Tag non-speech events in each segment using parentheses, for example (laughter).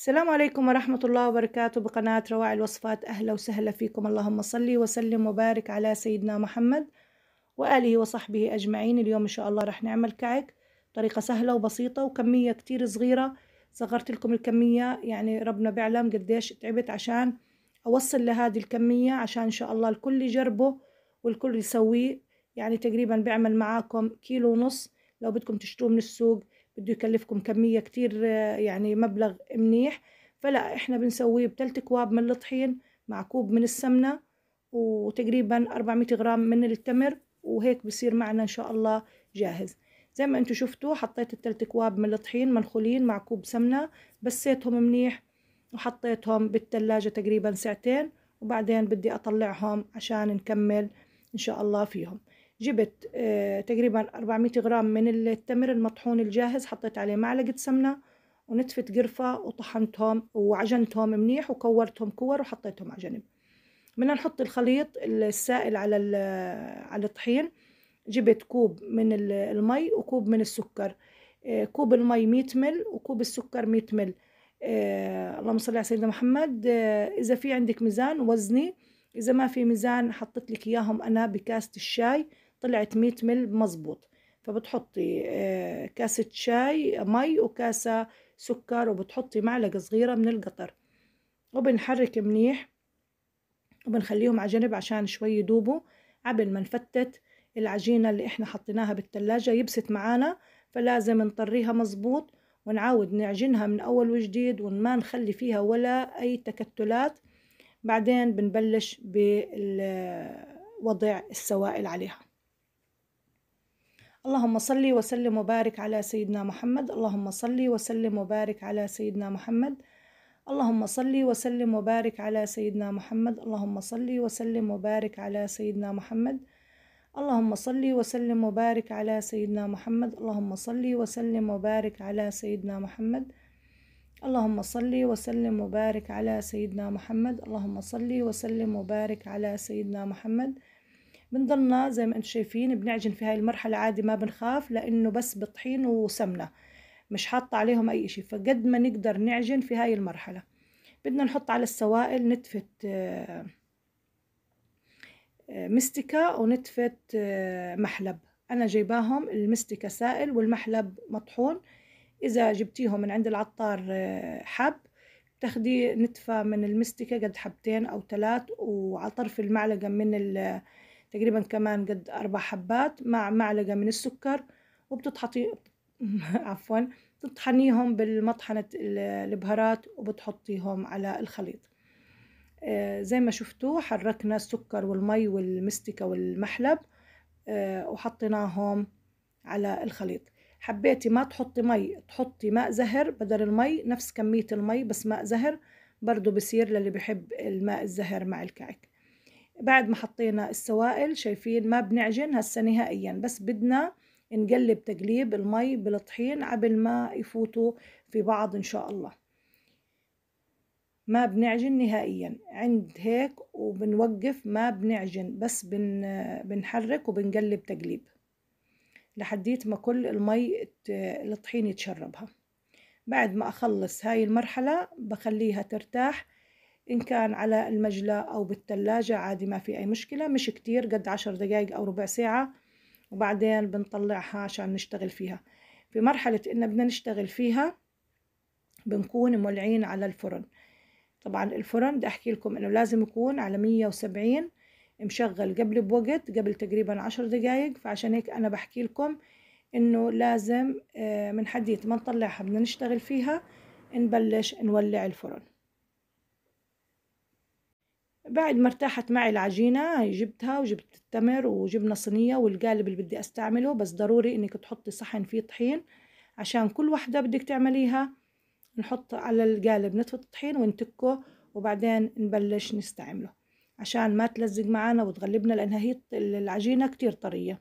السلام عليكم ورحمة الله وبركاته بقناة رواع الوصفات أهلا وسهلا فيكم اللهم صلي وسلم وبارك على سيدنا محمد وآله وصحبه أجمعين اليوم إن شاء الله رح نعمل كعك طريقة سهلة وبسيطة وكمية كتير صغيرة صغرت لكم الكمية يعني ربنا بيعلم قديش تعبت عشان أوصل لهذه الكمية عشان إن شاء الله الكل يجربه والكل يسويه يعني تقريبا بيعمل معاكم كيلو ونص لو بدكم تشتروه من السوق بده يكلفكم كمية كتير آه، يعني مبلغ منيح فلا احنا بنسويه بثلاث كواب من الطحين مع كوب من السمنة وتقريبا 400 غرام من التمر وهيك بصير معنا ان شاء الله جاهز زي ما انتم شفتوا حطيت الثلاث كواب من الطحين منخولين مع كوب سمنة بسيتهم منيح وحطيتهم بالتلاجة تقريبا ساعتين وبعدين بدي أطلعهم عشان نكمل إن شاء الله فيهم جبت آه، تقريبا 400 غرام من التمر المطحون الجاهز حطيت عليه معلقة سمنة ونتفة قرفة وطحنتهم وعجنتهم منيح وكورتهم كور وحطيتهم على جنب بدنا نحط الخليط السائل على على الطحين جبت كوب من المي وكوب من السكر آه، كوب المي 100 مل وكوب السكر 100 مل آه، اللهم صل على سيدنا محمد اذا في عندك ميزان وزني اذا ما في ميزان حطيت لك اياهم انا بكاسه الشاي طلعت 100 مل مزبوط فبتحطي آه، كاسة شاي مي وكاسة سكر وبتحطي معلقة صغيرة من القطر وبنحرك منيح وبنخليهم على جنب عشان شوي يدوبوا قبل ما نفتت العجينة اللي احنا حطيناها بالتلاجة يبست معانا فلازم نطريها مزبوط ونعاود نعجنها من أول وجديد وما نخلي فيها ولا أي تكتلات بعدين بنبلش بوضع السوائل عليها اللهم صل وسلم وبارك على سيدنا محمد اللهم صل وسلم وبارك على سيدنا محمد اللهم صل وسلم وبارك على سيدنا محمد اللهم صل وسلم وبارك على سيدنا محمد اللهم صل وسلم وبارك على سيدنا محمد اللهم صل وسلم وبارك على سيدنا محمد اللهم صل وسلم وبارك على سيدنا محمد اللهم صل وسلم وبارك على سيدنا محمد بنضلنا زي ما انتم شايفين بنعجن في هاي المرحلة عادي ما بنخاف لانه بس بطحين وسمنة مش حاطة عليهم اي اشي فقد ما نقدر نعجن في هاي المرحلة بدنا نحط على السوائل نتفة آه، مستكة ونتفة آه، محلب انا جايباهم المستكة سائل والمحلب مطحون اذا جبتيهم من عند العطار آه، حب تاخدي نتفة من المستكة قد حبتين او ثلاث وعلى طرف المعلقة من تقريبا كمان قد أربع حبات مع معلقة من السكر وبتطحطي (laughs) عفوا بتطحنيهم بالمطحنة البهارات وبتحطيهم على الخليط آه، زي ما شفتوا حركنا السكر والمي والمستكة والمحلب آه، وحطيناهم على الخليط حبيتي ما تحطي مي تحطي ماء زهر بدل المي نفس كمية المي بس ماء زهر برضو بصير للي بحب الماء الزهر مع الكعك بعد ما حطينا السوائل شايفين ما بنعجن هسه نهائيا بس بدنا نقلب تقليب المي بالطحين قبل ما يفوتوا في بعض إن شاء الله ما بنعجن نهائيا عند هيك وبنوقف ما بنعجن بس بن بنحرك وبنقلب تقليب لحديت ما كل المي الطحين يتشربها بعد ما أخلص هاي المرحلة بخليها ترتاح إن كان على المجلة أو بالتلاجة عادي ما في أي مشكلة مش كتير قد عشر دقايق أو ربع ساعة وبعدين بنطلعها عشان نشتغل فيها في مرحلة إن بدنا نشتغل فيها بنكون مولعين على الفرن طبعا الفرن بدي أحكي لكم إنه لازم يكون على مية وسبعين مشغل قبل بوقت قبل تقريبا عشر دقايق فعشان هيك أنا بحكي لكم إنه لازم آه، من حديت ما نطلعها بدنا نشتغل فيها نبلش نولع الفرن بعد ما ارتاحت معي العجينة جبتها وجبت التمر وجبنا صينية والقالب اللي بدي استعمله بس ضروري انك تحطي صحن فيه طحين عشان كل وحدة بدك تعمليها نحط على القالب نتفة الطحين ونتكه وبعدين نبلش نستعمله عشان ما تلزق معانا وتغلبنا لانها هي العجينة كتير طرية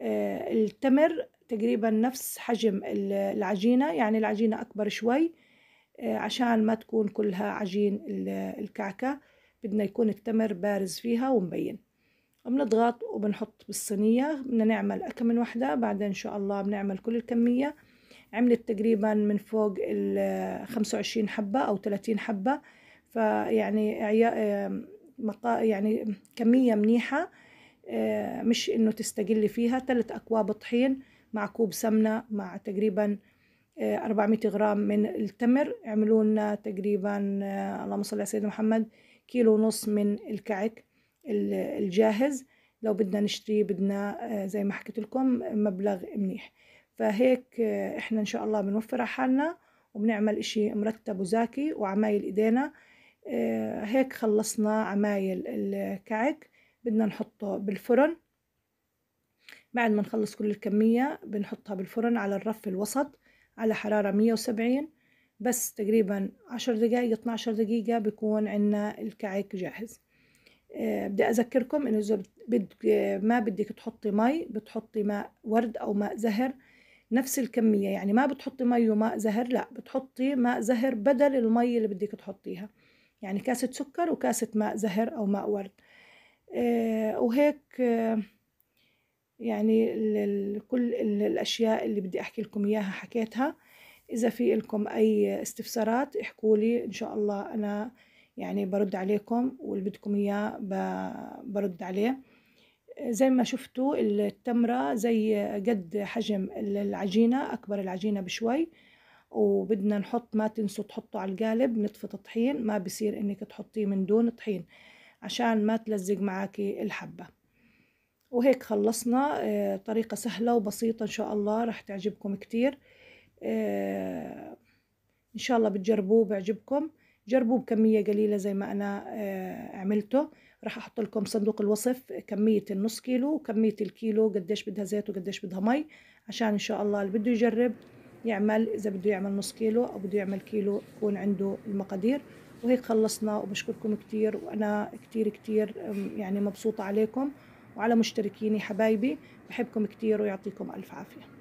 آه، التمر تقريبا نفس حجم العجينة يعني العجينة اكبر شوي آه، عشان ما تكون كلها عجين الكعكة بدنا يكون التمر بارز فيها ومبين بنضغط وبنحط بالصينية بدنا نعمل أكم من وحدة بعدين إن شاء الله بنعمل كل الكمية عملت تقريبا من فوق ال 25 حبة أو 30 حبة فيعني يعني كمية منيحة آه، مش إنه تستقلي فيها ثلاث أكواب طحين مع كوب سمنة مع تقريبا 400 آه، غرام من التمر عملوا لنا تقريبا آه، اللهم صل على سيدنا محمد كيلو ونص من الكعك الجاهز لو بدنا نشتري بدنا آه، زي ما حكيت لكم مبلغ منيح فهيك آه، احنا ان شاء الله بنوفر على حالنا وبنعمل اشي مرتب وزاكي وعمايل ايدينا آه، هيك خلصنا عمايل الكعك بدنا نحطه بالفرن بعد ما نخلص كل الكمية بنحطها بالفرن على الرف الوسط على حرارة 170 بس تقريبا عشر دقايق 12 دقيقة بيكون عنا الكعك جاهز آه، بدي أذكركم إنه إذا بدك ما بدك تحطي مي بتحطي ماء ورد أو ماء زهر نفس الكمية يعني ما بتحطي مي وماء زهر لا بتحطي ماء زهر بدل المي اللي بدك تحطيها يعني كاسة سكر وكاسة ماء زهر أو ماء ورد آه، وهيك آه، يعني كل الأشياء اللي بدي أحكي لكم إياها حكيتها إذا في لكم أي استفسارات احكوا لي إن شاء الله أنا يعني برد عليكم واللي بدكم إياه برد عليه زي ما شفتوا التمرة زي قد حجم العجينة أكبر العجينة بشوي وبدنا نحط ما تنسوا تحطوا على القالب نطفة طحين ما بصير إنك تحطيه من دون طحين عشان ما تلزق معاكي الحبة وهيك خلصنا آه، طريقة سهلة وبسيطة إن شاء الله رح تعجبكم كتير ان شاء الله بتجربوه بيعجبكم جربوه بكميه قليله زي ما انا آه، عملته راح احط لكم صندوق الوصف كميه النص كيلو وكميه الكيلو قديش بدها زيت وقديش بدها مي عشان ان شاء الله اللي بده يجرب يعمل اذا بده يعمل نص كيلو او بده يعمل كيلو يكون عنده المقادير وهيك خلصنا وبشكركم كتير وانا كتير كتير يعني مبسوطه عليكم وعلى مشتركيني حبايبي بحبكم كتير ويعطيكم الف عافيه